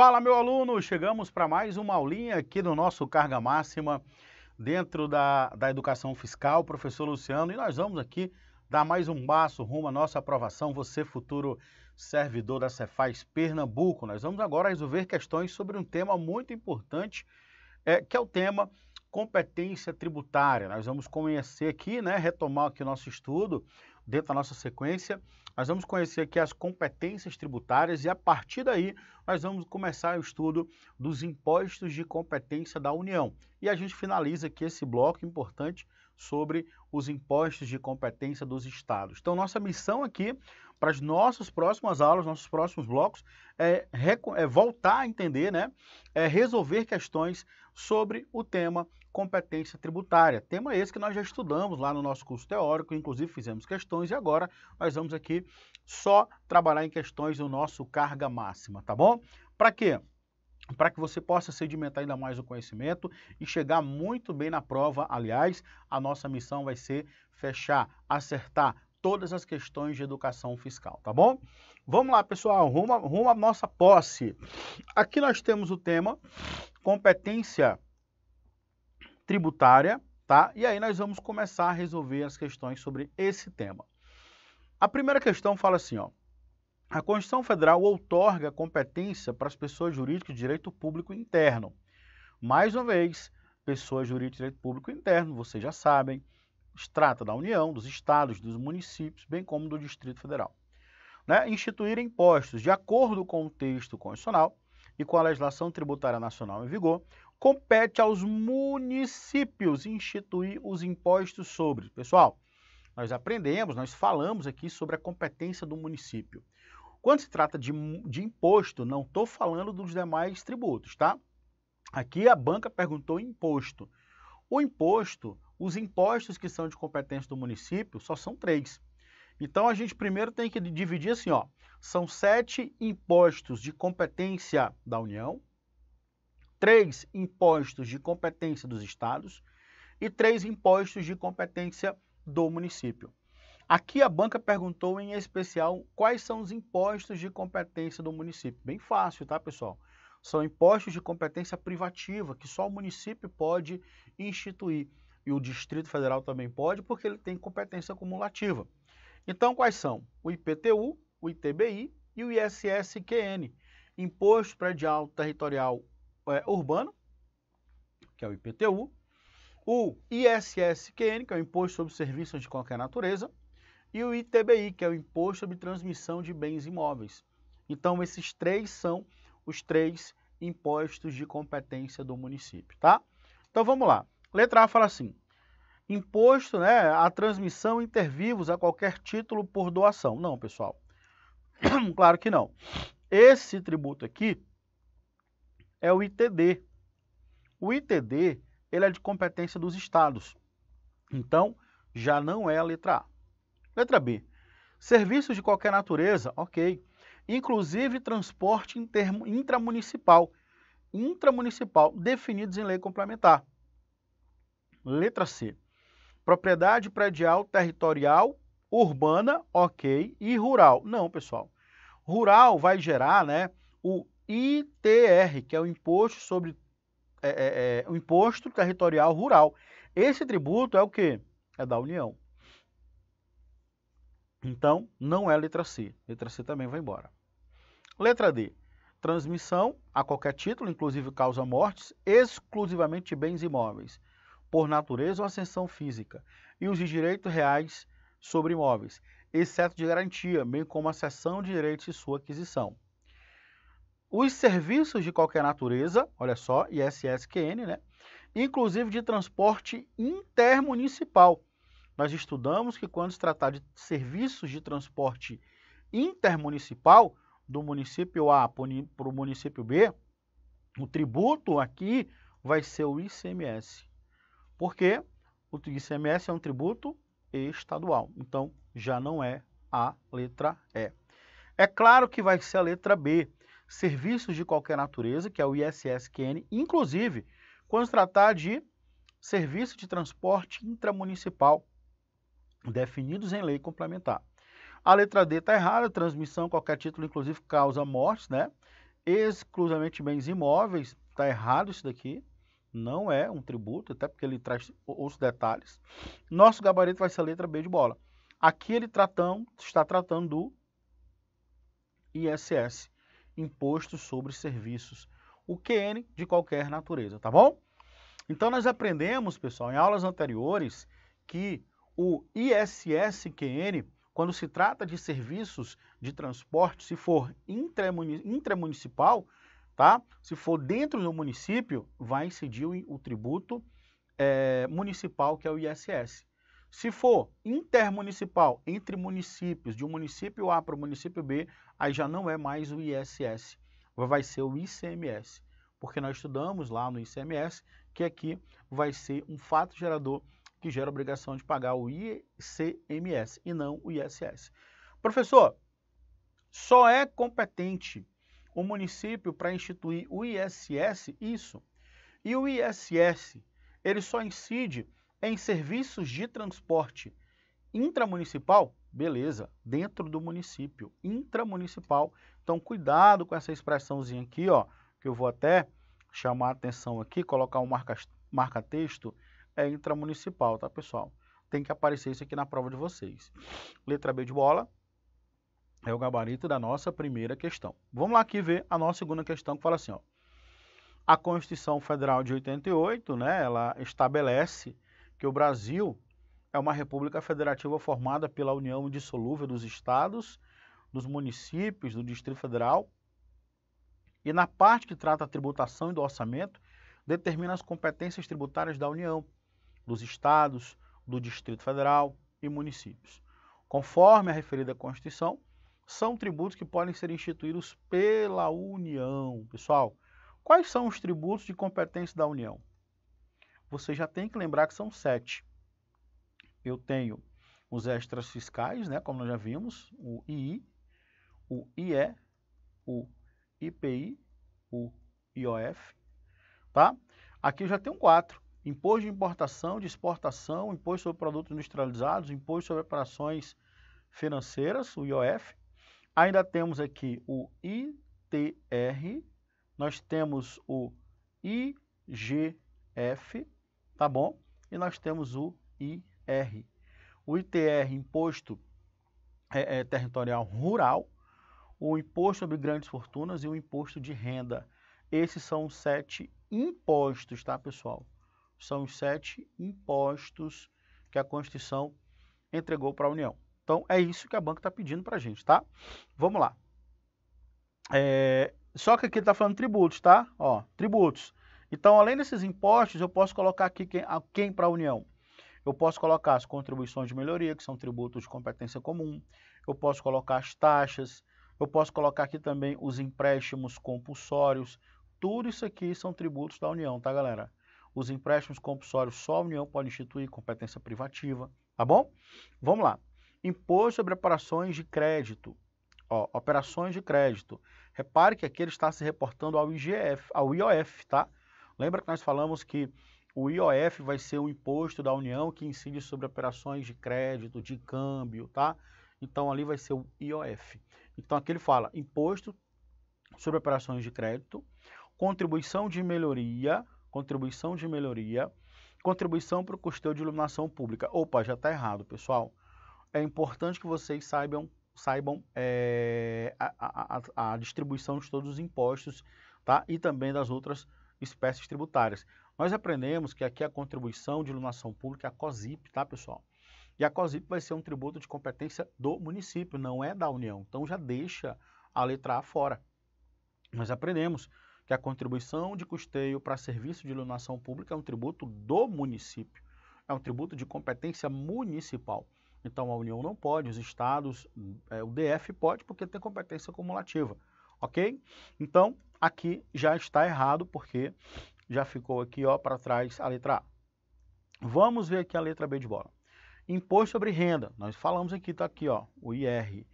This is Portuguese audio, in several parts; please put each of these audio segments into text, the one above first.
Fala, meu aluno! Chegamos para mais uma aulinha aqui do nosso Carga Máxima dentro da, da Educação Fiscal, professor Luciano, e nós vamos aqui dar mais um passo rumo à nossa aprovação, você futuro servidor da Cefaz Pernambuco. Nós vamos agora resolver questões sobre um tema muito importante, é, que é o tema competência tributária. Nós vamos conhecer aqui, né, retomar aqui o nosso estudo dentro da nossa sequência, nós vamos conhecer aqui as competências tributárias e a partir daí nós vamos começar o estudo dos impostos de competência da União. E a gente finaliza aqui esse bloco importante sobre os impostos de competência dos estados. Então, nossa missão aqui para as nossas próximas aulas, nossos próximos blocos, é, é voltar a entender, né? É resolver questões sobre o tema competência tributária. Tema esse que nós já estudamos lá no nosso curso teórico, inclusive fizemos questões e agora nós vamos aqui só trabalhar em questões do nosso carga máxima, tá bom? Para quê? para que você possa sedimentar ainda mais o conhecimento e chegar muito bem na prova. Aliás, a nossa missão vai ser fechar, acertar todas as questões de educação fiscal, tá bom? Vamos lá, pessoal, rumo, rumo à nossa posse. Aqui nós temos o tema competência tributária, tá? E aí nós vamos começar a resolver as questões sobre esse tema. A primeira questão fala assim, ó. A Constituição Federal outorga competência para as pessoas jurídicas de direito público interno. Mais uma vez, pessoas jurídicas de direito público interno, vocês já sabem, se trata da União, dos estados, dos municípios, bem como do Distrito Federal. Né? Instituir impostos de acordo com o texto constitucional e com a legislação tributária nacional em vigor, compete aos municípios instituir os impostos sobre. Pessoal, nós aprendemos, nós falamos aqui sobre a competência do município. Quando se trata de, de imposto, não estou falando dos demais tributos, tá? Aqui a banca perguntou imposto. O imposto, os impostos que são de competência do município só são três. Então a gente primeiro tem que dividir assim, ó. São sete impostos de competência da União, três impostos de competência dos estados e três impostos de competência do município. Aqui a banca perguntou em especial quais são os impostos de competência do município. Bem fácil, tá, pessoal? São impostos de competência privativa que só o município pode instituir e o Distrito Federal também pode, porque ele tem competência acumulativa. Então, quais são? O IPTU, o ITBI e o ISSQN, Imposto Predial Territorial é, urbano, que é o IPTU, o ISSQN, que é o Imposto sobre Serviços de Qualquer Natureza, e o ITBI, que é o Imposto sobre Transmissão de Bens Imóveis. Então, esses três são os três impostos de competência do município, tá? Então, vamos lá. Letra A fala assim, imposto né, a transmissão inter vivos a qualquer título por doação. Não, pessoal, claro que não. Esse tributo aqui, é o ITD. O ITD ele é de competência dos estados. Então, já não é a letra A. Letra B. Serviços de qualquer natureza, ok. Inclusive transporte intramunicipal. Intramunicipal, definidos em lei complementar. Letra C. Propriedade predial territorial, urbana, ok, e rural. Não, pessoal. Rural vai gerar né, o ITR, que é o Imposto sobre é, é, é, o Imposto Territorial Rural. Esse tributo é o que? É da União. Então, não é letra C. Letra C também vai embora. Letra D. Transmissão a qualquer título, inclusive causa mortes, exclusivamente bens imóveis, por natureza ou ascensão física, e os de direitos reais sobre imóveis, exceto de garantia, bem como a cessão de direitos e sua aquisição os serviços de qualquer natureza, olha só, ISSQN, né? inclusive de transporte intermunicipal. Nós estudamos que quando se tratar de serviços de transporte intermunicipal, do município A para o município B, o tributo aqui vai ser o ICMS. Porque o ICMS é um tributo estadual, então já não é a letra E. É claro que vai ser a letra B, serviços de qualquer natureza, que é o ISSQN, inclusive quando se tratar de serviço de transporte intramunicipal, definidos em lei complementar. A letra D está errada, transmissão, qualquer título, inclusive, causa mortes, né? Exclusivamente bens imóveis, está errado isso daqui, não é um tributo, até porque ele traz outros detalhes. Nosso gabarito vai ser a letra B de bola. Aqui ele tratando, está tratando do ISS impostos sobre serviços, o QN é de qualquer natureza, tá bom? Então nós aprendemos, pessoal, em aulas anteriores, que o ISSQN, quando se trata de serviços de transporte, se for intramunicipal, tá? se for dentro do município, vai incidir o tributo é, municipal, que é o ISS. Se for intermunicipal, entre municípios, de um município A para o município B, aí já não é mais o ISS, vai ser o ICMS, porque nós estudamos lá no ICMS que aqui vai ser um fato gerador que gera obrigação de pagar o ICMS e não o ISS. Professor, só é competente o município para instituir o ISS, isso. E o ISS, ele só incide em serviços de transporte intramunicipal, beleza, dentro do município, intramunicipal. Então, cuidado com essa expressãozinha aqui, ó, que eu vou até chamar a atenção aqui, colocar um marca-texto, marca é intramunicipal, tá, pessoal? Tem que aparecer isso aqui na prova de vocês. Letra B de bola é o gabarito da nossa primeira questão. Vamos lá aqui ver a nossa segunda questão, que fala assim, ó. A Constituição Federal de 88, né, ela estabelece que o Brasil é uma república federativa formada pela união indissolúvel dos estados, dos municípios, do Distrito Federal. E na parte que trata a tributação e do orçamento, determina as competências tributárias da União, dos estados, do Distrito Federal e municípios. Conforme a referida Constituição, são tributos que podem ser instituídos pela União. Pessoal, quais são os tributos de competência da União? você já tem que lembrar que são sete. Eu tenho os extras fiscais, né, como nós já vimos, o II, o IE, o IPI, o IOF, tá? Aqui eu já tenho quatro. Imposto de importação, de exportação, imposto sobre produtos industrializados, imposto sobre operações financeiras, o IOF. Ainda temos aqui o ITR, nós temos o IGF, tá bom? E nós temos o IR. O ITR, Imposto é, é, Territorial Rural, o Imposto sobre Grandes Fortunas e o Imposto de Renda. Esses são os sete impostos, tá, pessoal? São os sete impostos que a Constituição entregou para a União. Então, é isso que a banca está pedindo para a gente, tá? Vamos lá. É, só que aqui está falando tributos, tá? Ó, tributos. Então, além desses impostos, eu posso colocar aqui quem, quem para a União? Eu posso colocar as contribuições de melhoria, que são tributos de competência comum. Eu posso colocar as taxas. Eu posso colocar aqui também os empréstimos compulsórios. Tudo isso aqui são tributos da União, tá, galera? Os empréstimos compulsórios só a União pode instituir, competência privativa, tá bom? Vamos lá. Imposto sobre operações de crédito. Ó, operações de crédito. Repare que aqui ele está se reportando ao IGF, ao IOF, tá? Lembra que nós falamos que o IOF vai ser um imposto da União que incide sobre operações de crédito, de câmbio, tá? Então ali vai ser o IOF. Então aqui ele fala imposto sobre operações de crédito, contribuição de melhoria, contribuição de melhoria, contribuição para o custeio de iluminação pública. Opa, já está errado, pessoal. É importante que vocês saibam saibam é, a, a, a, distribuição de todos os impostos, tá? E também das outras espécies tributárias. Nós aprendemos que aqui a contribuição de iluminação pública é a COSIP, tá, pessoal? E a COSIP vai ser um tributo de competência do município, não é da União. Então já deixa a letra A fora. Nós aprendemos que a contribuição de custeio para serviço de iluminação pública é um tributo do município, é um tributo de competência municipal. Então a União não pode, os estados, é, o DF pode, porque tem competência cumulativa, ok? Então Aqui já está errado, porque já ficou aqui ó para trás a letra A. Vamos ver aqui a letra B de bola. Imposto sobre renda. Nós falamos aqui, está aqui ó, o IR.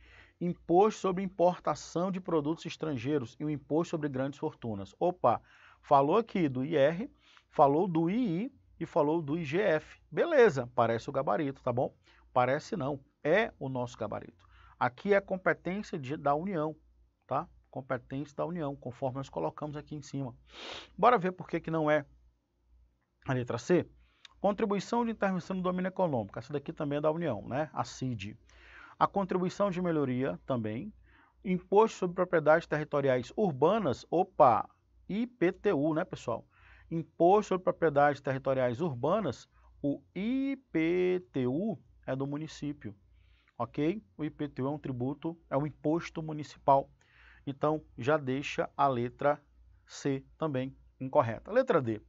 Imposto sobre importação de produtos estrangeiros e o imposto sobre grandes fortunas. Opa, falou aqui do IR, falou do II e falou do IGF. Beleza, parece o gabarito, tá bom? Parece não, é o nosso gabarito. Aqui é competência de, da União, competência da União, conforme nós colocamos aqui em cima. Bora ver por que, que não é a letra C? Contribuição de intervenção no domínio econômico. Essa daqui também é da União, né? A CID. A contribuição de melhoria também. Imposto sobre propriedades territoriais urbanas, opa, IPTU, né, pessoal? Imposto sobre propriedades territoriais urbanas, o IPTU é do município, ok? O IPTU é um tributo, é um imposto municipal. Então, já deixa a letra C também incorreta. Letra D.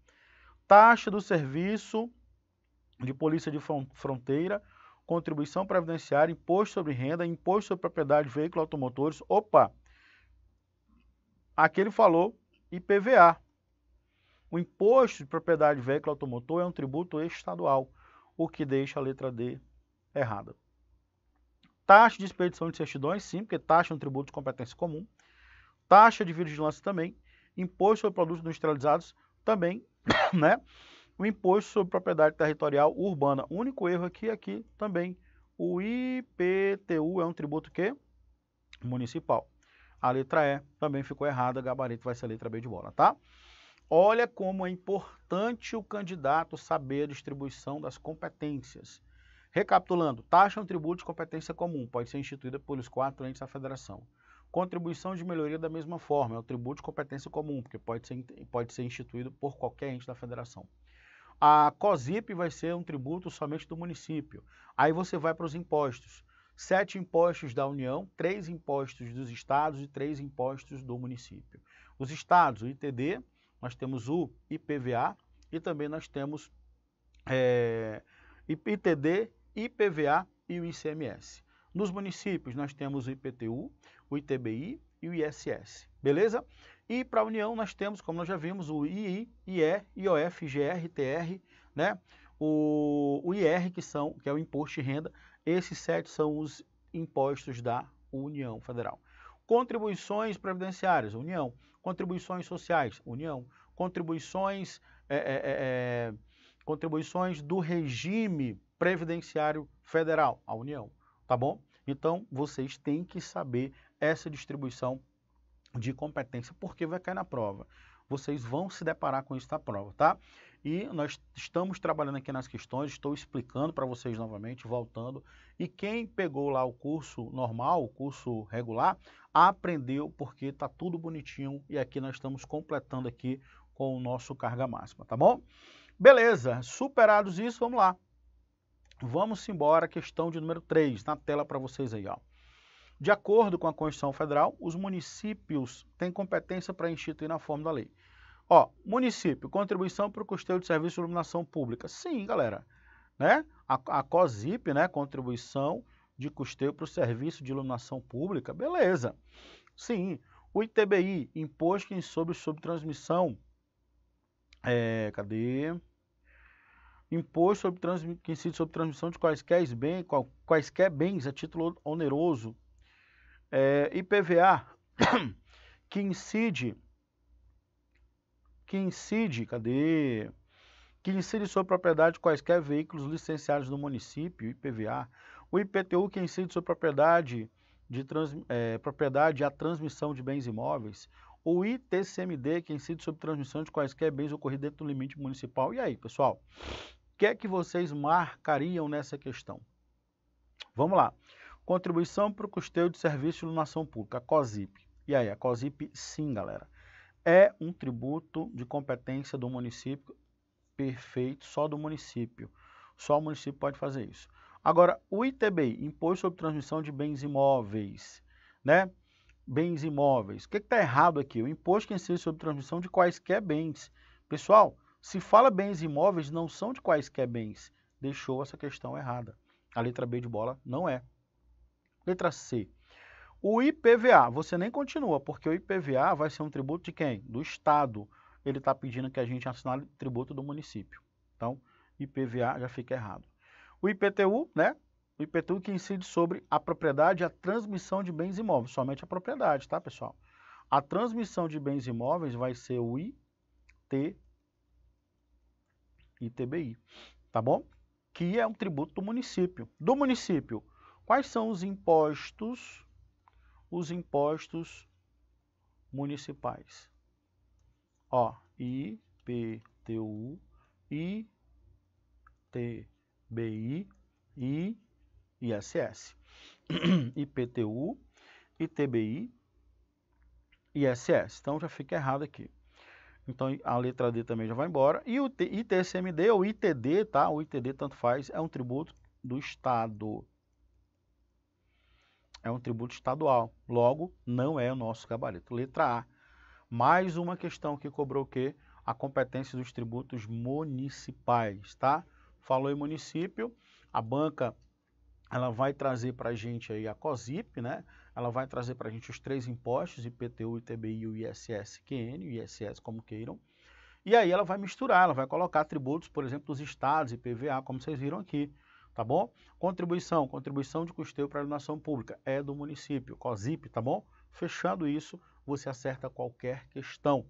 Taxa do serviço de polícia de fronteira, contribuição previdenciária, imposto sobre renda, imposto sobre propriedade, veículo automotores. Opa! Aqui ele falou IPVA. O imposto de propriedade de veículo automotor é um tributo estadual, o que deixa a letra D errada. Taxa de expedição de certidões, sim, porque taxa é um tributo de competência comum taxa de vigilância também, imposto sobre produtos industrializados também, né? O imposto sobre propriedade territorial urbana. O único erro aqui aqui também o IPTU é um tributo que municipal. A letra E também ficou errada, gabarito vai ser a letra B de bola, tá? Olha como é importante o candidato saber a distribuição das competências. Recapitulando, taxa é um tributo de competência comum, pode ser instituída pelos quatro entes da federação. Contribuição de melhoria da mesma forma, é o tributo de competência comum, porque pode ser, pode ser instituído por qualquer ente da federação. A COSIP vai ser um tributo somente do município. Aí você vai para os impostos. Sete impostos da União, três impostos dos estados e três impostos do município. Os estados, o ITD, nós temos o IPVA e também nós temos é, eh, ITD, IPVA e o ICMS. Nos municípios, nós temos o IPTU, o ITBI e o ISS, beleza? E para a União, nós temos, como nós já vimos, o II, IE, IOF, GR, TR, né? O, o IR, que, são, que é o Imposto de Renda, esses sete são os impostos da União Federal. Contribuições previdenciárias, União. Contribuições sociais, União. Contribuições, é, é, é, é contribuições do regime previdenciário federal, a União. Tá bom? Então, vocês têm que saber essa distribuição de competência, porque vai cair na prova. Vocês vão se deparar com isso na prova, tá? E nós estamos trabalhando aqui nas questões, estou explicando para vocês novamente, voltando. E quem pegou lá o curso normal, o curso regular, aprendeu porque está tudo bonitinho e aqui nós estamos completando aqui com o nosso carga máxima, tá bom? Beleza, superados isso, vamos lá. Vamos embora, questão de número 3, na tela para vocês aí. Ó. De acordo com a Constituição Federal, os municípios têm competência para instituir na forma da lei. Ó, município, contribuição para o custeio de serviço de iluminação pública. Sim, galera. Né? A, a COSIP, né? Contribuição de custeio para o serviço de iluminação pública. Beleza. Sim. O ITBI, Imposto sobre transmissão. É, cadê? imposto sobre que incide sobre transmissão de quaisquer bens, quaisquer bens a título oneroso, é, IPVA, que incide, que incide, cadê? Que incide sobre propriedade de quaisquer veículos licenciados no município, IPVA, o IPTU que incide sobre propriedade de trans, é, propriedade a transmissão de bens imóveis, o ITCMD, que incide sobre transmissão de quaisquer bens ocorridos dentro do limite municipal. E aí, pessoal, o que é que vocês marcariam nessa questão? Vamos lá. Contribuição para o custeio de serviço de iluminação pública, a COSIP. E aí, a COSIP, sim, galera, é um tributo de competência do município, perfeito, só do município. Só o município pode fazer isso. Agora, o ITBI, Imposto sobre Transmissão de Bens Imóveis, né? bens imóveis. O que está errado aqui? O imposto que é incide sobre transmissão de quaisquer bens. Pessoal, se fala bens imóveis, não são de quaisquer bens. Deixou essa questão errada. A letra B de bola não é. Letra C. O IPVA, você nem continua, porque o IPVA vai ser um tributo de quem? Do Estado. Ele está pedindo que a gente assinale tributo do município. Então, IPVA já fica errado. O IPTU, né? o IPTU que incide sobre a propriedade e a transmissão de bens imóveis, somente a propriedade, tá, pessoal? A transmissão de bens imóveis vai ser o IT, ITBI, tá bom? Que é um tributo do município. Do município, quais são os impostos, os impostos municipais? Ó, IPTU, ITBI, ITBI ISS, IPTU, ITBI, ISS. Então já fica errado aqui. Então a letra D também já vai embora. E o ITCMD ou ITD, tá? O ITD tanto faz, é um tributo do Estado. É um tributo estadual. Logo, não é o nosso gabarito. Letra A. Mais uma questão que cobrou o quê? A competência dos tributos municipais, tá? Falou em município, a banca ela vai trazer para a gente aí a COSIP, né? Ela vai trazer para a gente os três impostos, IPTU, ITBI, o ISS, QN, o ISS como queiram. E aí ela vai misturar, ela vai colocar tributos, por exemplo, dos estados, IPVA, como vocês viram aqui, tá bom? Contribuição, contribuição de custeio para a iluminação pública é do município, COSIP, tá bom? Fechando isso, você acerta qualquer questão.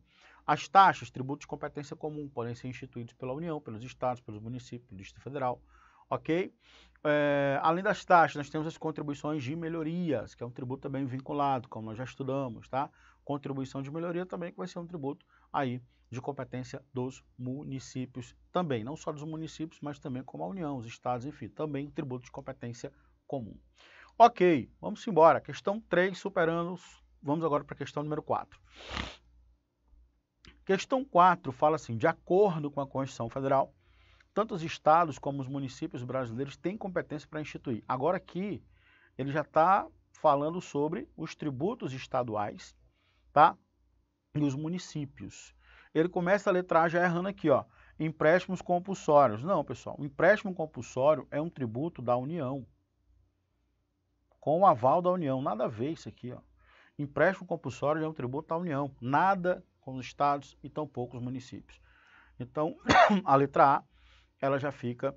As taxas, tributos de competência comum, podem ser instituídos pela União, pelos estados, pelos municípios, pelo Distrito Federal, ok? É, além das taxas, nós temos as contribuições de melhorias, que é um tributo também vinculado, como nós já estudamos, tá? Contribuição de melhoria também que vai ser um tributo aí de competência dos municípios também, não só dos municípios, mas também como a União, os estados, enfim, também tributo de competência comum. Ok, vamos embora. Questão 3, superando. Vamos agora para a questão número 4. Questão 4 fala assim: de acordo com a Constituição Federal, tanto os estados como os municípios brasileiros têm competência para instituir. Agora aqui, ele já está falando sobre os tributos estaduais tá? e os municípios. Ele começa a A já errando aqui, ó, empréstimos compulsórios. Não, pessoal, o empréstimo compulsório é um tributo da União, com o aval da União. Nada a ver isso aqui, ó. Empréstimo compulsório é um tributo da União, nada com os estados e tampouco os municípios. Então, a letra A ela já fica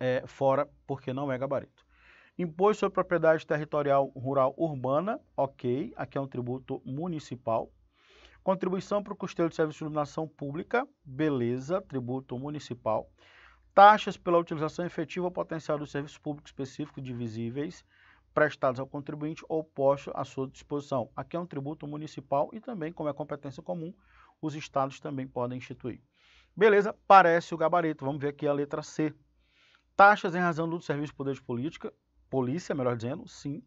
é, fora porque não é gabarito. Imposto sobre propriedade territorial rural urbana, ok, aqui é um tributo municipal. Contribuição para o custeio de serviço de iluminação pública, beleza, tributo municipal. Taxas pela utilização efetiva ou potencial do serviço público específico divisíveis prestados ao contribuinte ou postos à sua disposição. Aqui é um tributo municipal e também, como é competência comum, os estados também podem instituir. Beleza, parece o gabarito. Vamos ver aqui a letra C. Taxas em razão do serviço de poder de política, polícia, melhor dizendo, sim,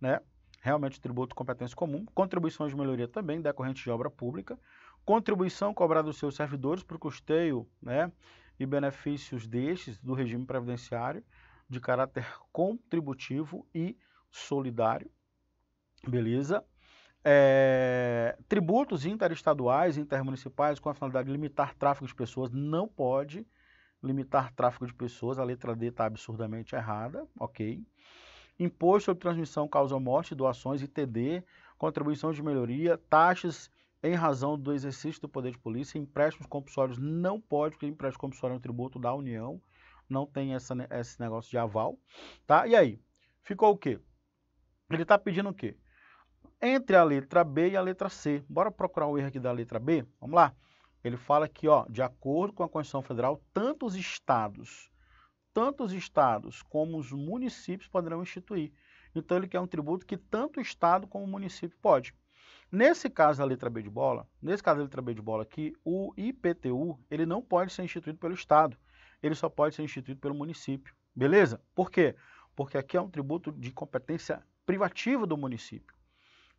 né? Realmente tributo de competência comum, contribuições de melhoria também decorrente de obra pública, contribuição cobrada dos seus servidores para o custeio, né, e benefícios destes do regime previdenciário de caráter contributivo e solidário. Beleza? É, tributos interestaduais, intermunicipais, com a finalidade de limitar tráfego de pessoas, não pode limitar tráfego de pessoas, a letra D está absurdamente errada, ok. Imposto sobre transmissão, causa morte, doações, ITD, contribuição de melhoria, taxas em razão do exercício do poder de polícia, empréstimos compulsórios não pode, porque empréstimo compulsório é um tributo da União, não tem essa, esse negócio de aval, tá? E aí, ficou o quê? Ele está pedindo o quê? entre a letra B e a letra C. Bora procurar o erro aqui da letra B? Vamos lá. Ele fala aqui, ó, de acordo com a Constituição Federal, tantos estados, tantos estados como os municípios poderão instituir. Então ele quer um tributo que tanto o estado como o município pode. Nesse caso da letra B de bola, nesse caso da letra B de bola aqui, o IPTU, ele não pode ser instituído pelo estado. Ele só pode ser instituído pelo município. Beleza? Por quê? Porque aqui é um tributo de competência privativa do município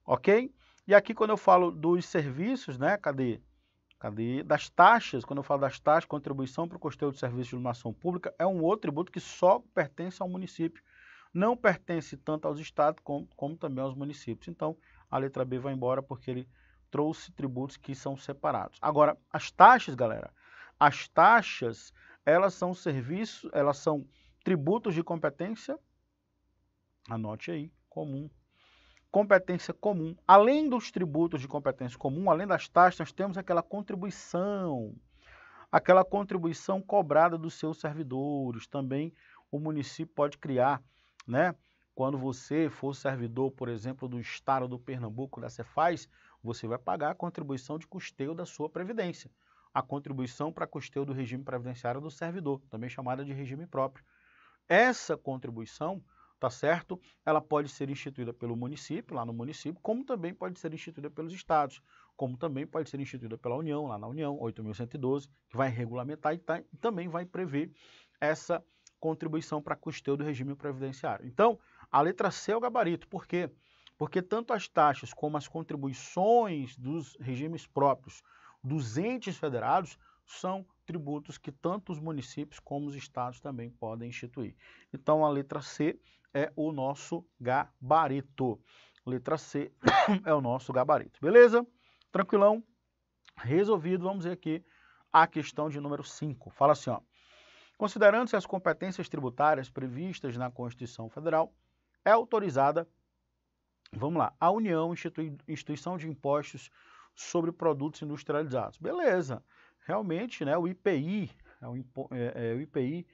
ok? E aqui quando eu falo dos serviços, né, cadê? Cadê? Das taxas, quando eu falo das taxas, contribuição para o custeio de serviços de iluminação pública é um outro tributo que só pertence ao município, não pertence tanto aos estados como, como também aos municípios. Então, a letra B vai embora porque ele trouxe tributos que são separados. Agora, as taxas, galera, as taxas, elas são serviços, elas são tributos de competência, anote aí, comum competência comum. Além dos tributos de competência comum, além das taxas, nós temos aquela contribuição, aquela contribuição cobrada dos seus servidores. Também o município pode criar, né? Quando você for servidor, por exemplo, do estado do Pernambuco, da Cefaz, você vai pagar a contribuição de custeio da sua previdência, a contribuição para custeio do regime previdenciário do servidor, também chamada de regime próprio. Essa contribuição tá certo? Ela pode ser instituída pelo município, lá no município, como também pode ser instituída pelos estados, como também pode ser instituída pela União, lá na União, 8.112, que vai regulamentar e, tá, e também vai prever essa contribuição para custeio do regime previdenciário. Então, a letra C é o gabarito, por quê? Porque tanto as taxas como as contribuições dos regimes próprios dos entes federados são tributos que tanto os municípios como os estados também podem instituir. Então, a letra C é o nosso gabarito. Letra C é o nosso gabarito. Beleza? Tranquilão? Resolvido. Vamos ver aqui a questão de número 5. Fala assim, ó. Considerando-se as competências tributárias previstas na Constituição Federal, é autorizada, vamos lá, a União institui, instituição de impostos sobre produtos industrializados. Beleza. Realmente, né, o IPI, é o, é, é, o IPI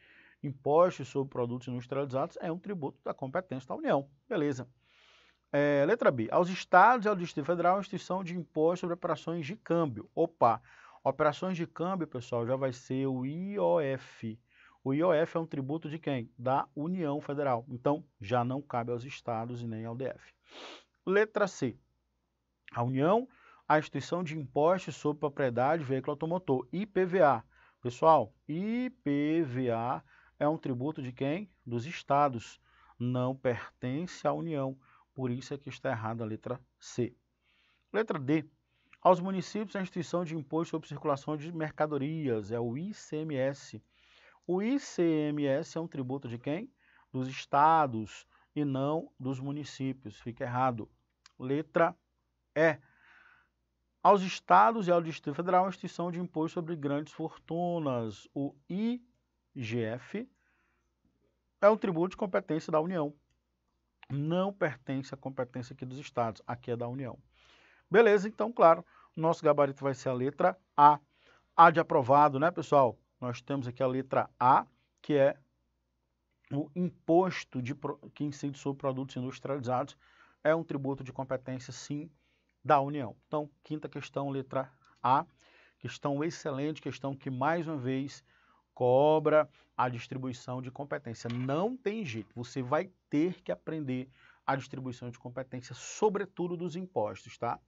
impostos sobre produtos industrializados é um tributo da competência da União. Beleza. É, letra B. Aos estados e ao Distrito Federal, a instituição de imposto sobre operações de câmbio. Opa! Operações de câmbio, pessoal, já vai ser o IOF. O IOF é um tributo de quem? Da União Federal. Então, já não cabe aos estados e nem ao DF. Letra C. A União, a instituição de impostos sobre propriedade veículo automotor, IPVA. Pessoal, IPVA é um tributo de quem? Dos estados. Não pertence à União. Por isso é que está errada a letra C. Letra D. Aos municípios, a instituição de imposto sobre circulação de mercadorias é o ICMS. O ICMS é um tributo de quem? Dos estados e não dos municípios. Fica errado. Letra E. Aos estados e ao Distrito Federal, a instituição de imposto sobre grandes fortunas, o ICMS. GF, é um tributo de competência da União. Não pertence à competência aqui dos estados, aqui é da União. Beleza, então, claro, nosso gabarito vai ser a letra A. A de aprovado, né, pessoal? Nós temos aqui a letra A, que é o imposto de, que incide sobre produtos industrializados. É um tributo de competência, sim, da União. Então, quinta questão, letra A. Questão excelente, questão que, mais uma vez, cobra a distribuição de competência. Não tem jeito, você vai ter que aprender a distribuição de competência, sobretudo dos impostos, tá?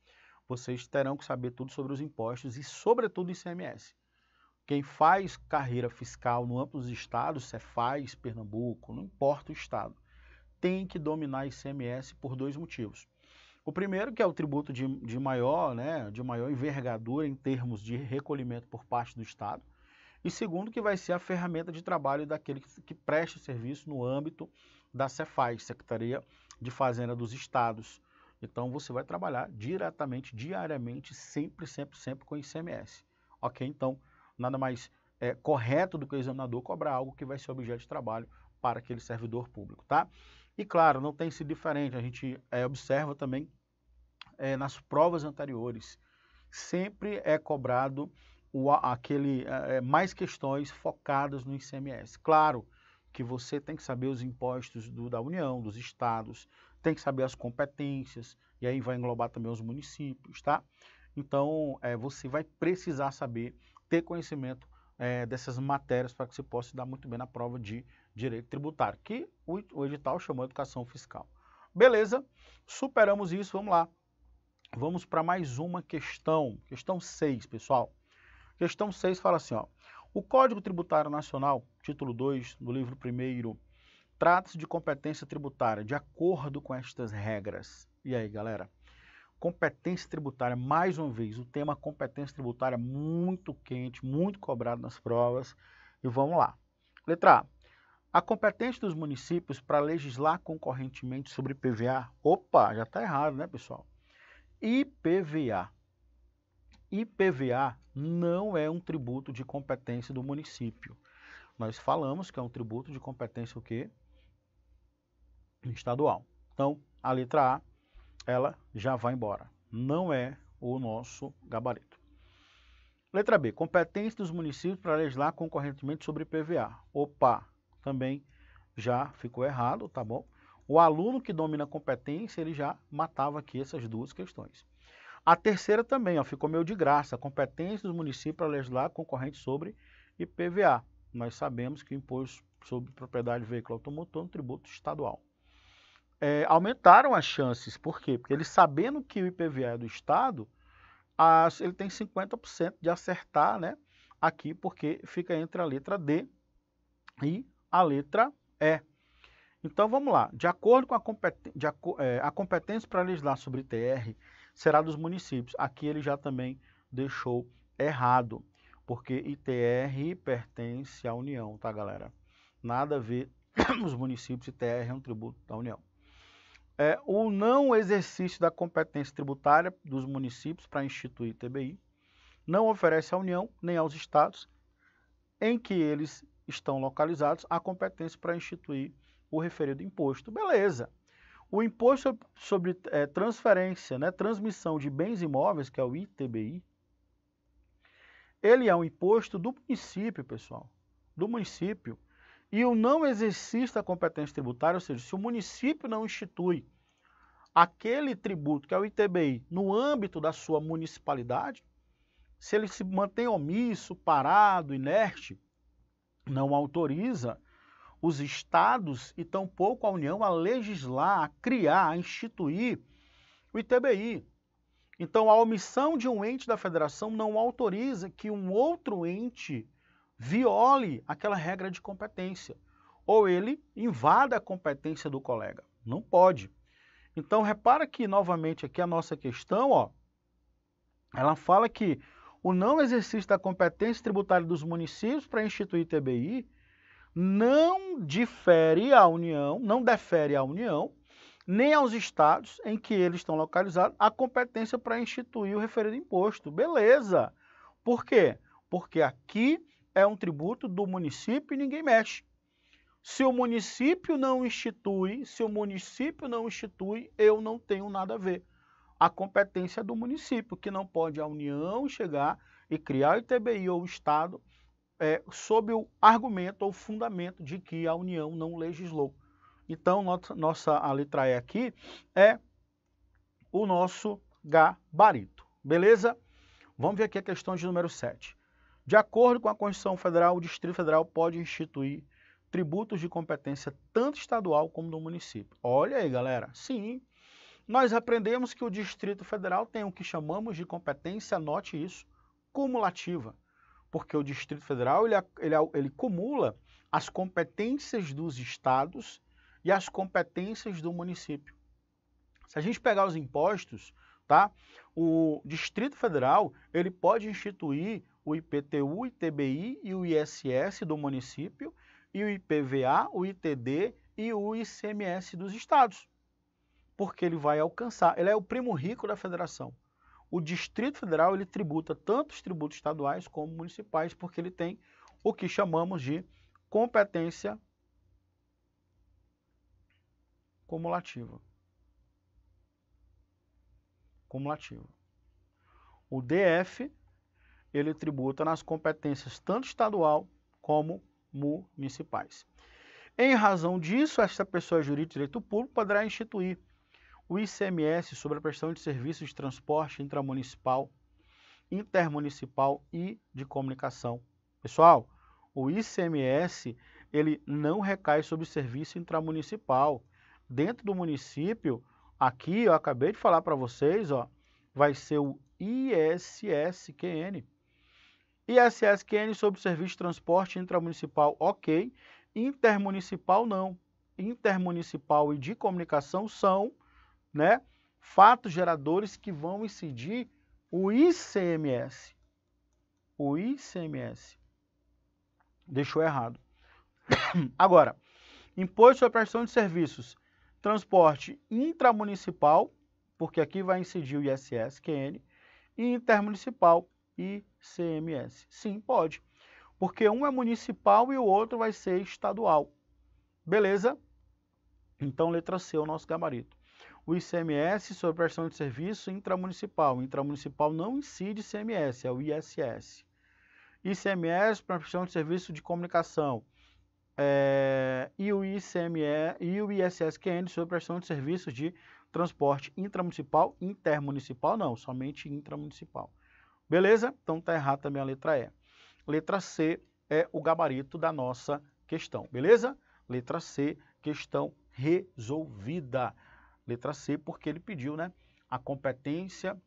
Vocês terão que saber tudo sobre os impostos e, sobretudo, ICMS. Quem faz carreira fiscal no amplo dos estados, Cefaz, Pernambuco, não importa o estado, tem que dominar ICMS por dois motivos. O primeiro, que é o tributo de, de, maior, né, de maior envergadura em termos de recolhimento por parte do Estado, e segundo, que vai ser a ferramenta de trabalho daquele que, que presta serviço no âmbito da Cefaz, Secretaria de Fazenda dos Estados. Então você vai trabalhar diretamente, diariamente, sempre, sempre, sempre com o ICMS. Ok? Então, nada mais é, correto do que o examinador cobrar algo que vai ser objeto de trabalho para aquele servidor público, tá? E claro, não tem sido diferente, a gente é, observa também é, nas provas anteriores, sempre é cobrado o, aquele, é, é, mais questões focadas no ICMS. Claro que você tem que saber os impostos do, da União, dos estados, tem que saber as competências, e aí vai englobar também os municípios, tá? Então, é, você vai precisar saber, ter conhecimento é, dessas matérias para que você possa dar muito bem na prova de direito tributário, que o, o edital chamou educação fiscal. Beleza, superamos isso, vamos lá. Vamos para mais uma questão, questão 6, pessoal. Questão 6 fala assim, ó. O Código Tributário Nacional, título 2 no livro 1 trata-se de competência tributária de acordo com estas regras. E aí, galera? Competência tributária, mais uma vez, o tema competência tributária muito quente, muito cobrado nas provas. E vamos lá. Letra A. A competência dos municípios para legislar concorrentemente sobre PVA. Opa, já está errado, né, pessoal? IPVA. IPVA não é um tributo de competência do município. Nós falamos que é um tributo de competência o quê? Estadual. Então, a letra A, ela já vai embora. Não é o nosso gabarito. Letra B, competência dos municípios para legislar concorrentemente sobre IPVA. Opa, também já ficou errado, tá bom? O aluno que domina a competência, ele já matava aqui essas duas questões. A terceira também, ó, ficou meio de graça, competência dos municípios para legislar concorrente sobre IPVA. Nós sabemos que o imposto sobre propriedade de veículo automotor é um tributo estadual. É, aumentaram as chances, por quê? Porque ele sabendo que o IPVA é do Estado, as, ele tem 50% de acertar né, aqui, porque fica entre a letra D e a letra E. Então vamos lá, de acordo com a, competência, de, é, a competência para legislar sobre TR será dos municípios. Aqui ele já também deixou errado, porque ITR pertence à União, tá, galera? Nada a ver os municípios, ITR é um tributo da União. É, o não exercício da competência tributária dos municípios para instituir TBI não oferece à União nem aos estados em que eles estão localizados a competência para instituir o referido imposto. Beleza, o imposto sobre é, transferência, né, transmissão de bens imóveis, que é o ITBI, ele é um imposto do município, pessoal, do município. E o não exercício da competência tributária, ou seja, se o município não institui aquele tributo, que é o ITBI, no âmbito da sua municipalidade, se ele se mantém omisso, parado, inerte, não autoriza, os estados e tampouco a União a legislar, a criar, a instituir o ITBI. Então, a omissão de um ente da federação não autoriza que um outro ente viole aquela regra de competência ou ele invada a competência do colega. Não pode. Então, repara que, novamente, aqui a nossa questão, ó, ela fala que o não exercício da competência tributária dos municípios para instituir TBI não difere à União, não defere à União, nem aos estados em que eles estão localizados a competência para instituir o referido imposto. Beleza. Por quê? Porque aqui é um tributo do município e ninguém mexe. Se o município não institui, se o município não institui, eu não tenho nada a ver. A competência é do município, que não pode a União chegar e criar o ITBI ou o Estado é, sob o argumento ou fundamento de que a União não legislou. Então, nossa, nossa a letra E aqui é o nosso gabarito, beleza? Vamos ver aqui a questão de número 7. De acordo com a Constituição Federal, o Distrito Federal pode instituir tributos de competência tanto estadual como do município. Olha aí, galera. Sim, nós aprendemos que o Distrito Federal tem o que chamamos de competência, note isso, cumulativa porque o Distrito Federal ele, ele, ele cumula as competências dos estados e as competências do município. Se a gente pegar os impostos, tá? O Distrito Federal ele pode instituir o IPTU, ITBI e o ISS do município e o IPVA, o ITD e o ICMS dos estados, porque ele vai alcançar. Ele é o primo rico da federação o Distrito Federal ele tributa tanto os tributos estaduais como municipais, porque ele tem o que chamamos de competência cumulativa. Cumulativa. O DF ele tributa nas competências tanto estadual como municipais. Em razão disso, esta pessoa jurídica de direito público poderá instituir o ICMS sobre a prestação de serviços de transporte intramunicipal, intermunicipal e de comunicação. Pessoal, o ICMS ele não recai sobre serviço intramunicipal. Dentro do município, aqui eu acabei de falar para vocês, ó, vai ser o ISSQN. ISSQN sobre serviço de transporte intramunicipal, ok. Intermunicipal não. Intermunicipal e de comunicação são né, fatos geradores que vão incidir o ICMS. O ICMS. Deixou errado. Agora, imposto sobre prestação de serviços, transporte intramunicipal, porque aqui vai incidir o ISS, QN, e intermunicipal, ICMS. Sim, pode. Porque um é municipal e o outro vai ser estadual. Beleza? Então, letra C é o nosso gabarito o ICMS sobre prestação de serviço intramunicipal. Intramunicipal não incide ICMS, é o ISS. ICMS para prestação de serviço de comunicação. É, e o ICME e o ISSQN sobre prestação de serviços de transporte intramunicipal, intermunicipal não, somente intramunicipal. Beleza? Então tá errada também a letra E. Letra C é o gabarito da nossa questão, beleza? Letra C, questão resolvida. Letra C, porque ele pediu, né? A competência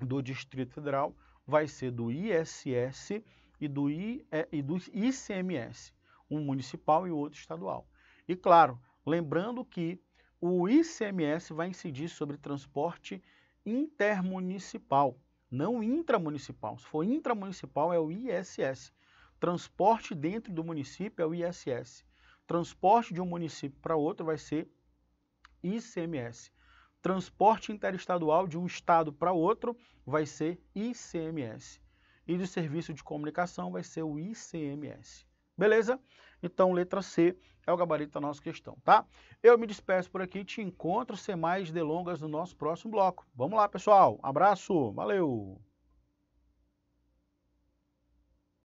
do Distrito Federal vai ser do ISS e do, I, é, e do ICMS, um municipal e outro estadual. E claro, lembrando que o ICMS vai incidir sobre transporte intermunicipal, não intramunicipal. Se for intramunicipal, é o ISS. Transporte dentro do município é o ISS. Transporte de um município para outro vai ser ICMS. Transporte interestadual de um estado para outro vai ser ICMS. E de serviço de comunicação vai ser o ICMS. Beleza? Então, letra C é o gabarito da nossa questão, tá? Eu me despeço por aqui, te encontro sem mais delongas no nosso próximo bloco. Vamos lá, pessoal. Abraço, valeu!